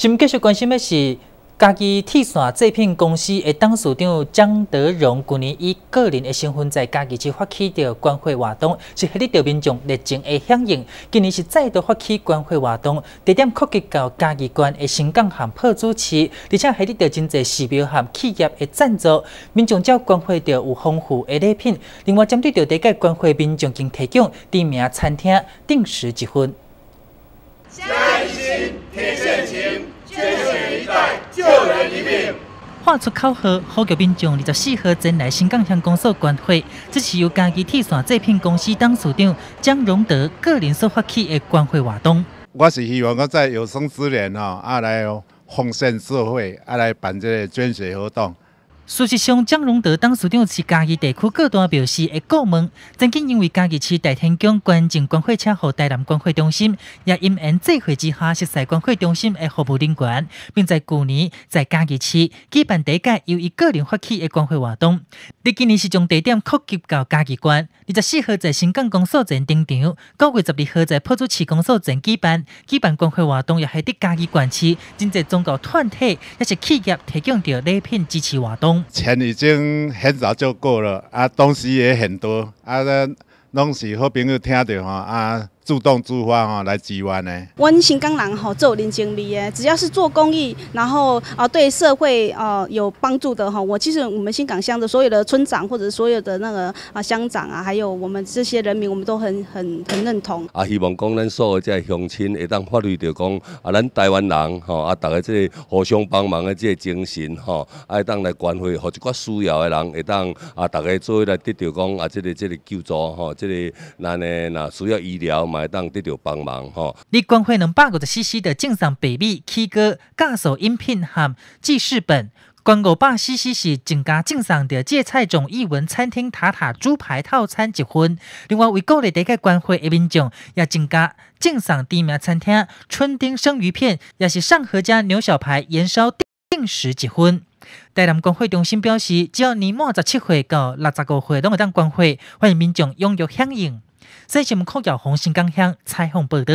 先继续关心的是，家己铁线制品公司的董事长张德荣，去年以个人的身份在家己区发起着关怀活动，是迄日着民众热情的响应。今年是再度发起关怀活动，地点扩展到嘉义县的新港和朴主市，而且迄日着真侪寺庙和企业的赞助。民众则关怀着有丰富的礼品，另外针对着第届关怀民众，经提供知名餐厅定时积分。喊出口号，好叫民众二十四号前来新港乡公所捐会。这是由嘉义铁线制品公司董事长江荣德个人所发起的捐会活动。我是希望我在有生之年哦，来奉献社会，来办这个捐血活动。事实上，张荣德当署长是嘉义地区各大表师的顾问。曾经因为嘉义市大天宫捐赠关会车和台南关会中心，也因缘际会之下失台关会中心的服务人员，并在去年在嘉义市举办第一届由伊个人发起的关会活动。在今年是将地点扩及到嘉义馆，二十四号在新港公所前登场，九月十二号在朴子市公所前举办举办关会活动，也系伫嘉义县市真侪宗教团体也是企业提供着礼品支持活动。钱已经很早就过了，啊，东西也很多，啊，那拢是好朋友听到吼，啊。主动自发哈来支援呢？我新港人吼做人经理耶，只要是做公益，然后啊对社会哦有帮助的哈，我其实我们新港乡的所有的村长或者所有的那个啊乡长啊，还有我们这些人民，我们都很很很认同。啊，希望讲咱所有这乡亲会当发挥到讲啊，咱台湾人吼啊，大家这互相帮忙的这个精神哈，会当来关怀，和一寡需要的人会当啊，大家做来得到讲啊，这个这个救助吼这个咱呢那需要医疗嘛。台当得着帮忙吼！你关会两百五十 C C 的赠送北米 K 歌歌手音频含记事本，关五百 C C 是增加正常的芥菜种意文餐厅塔塔猪排套餐一荤。另外，为鼓励第个关怀民众，也增加正常的名餐厅春丁生鱼片，也是上合家牛小排盐烧定时一荤。台南关会中心表示，只要年满十七岁到六十五岁都有当关会，欢迎民众踊跃响应。最近，我们红星港向彩虹报道。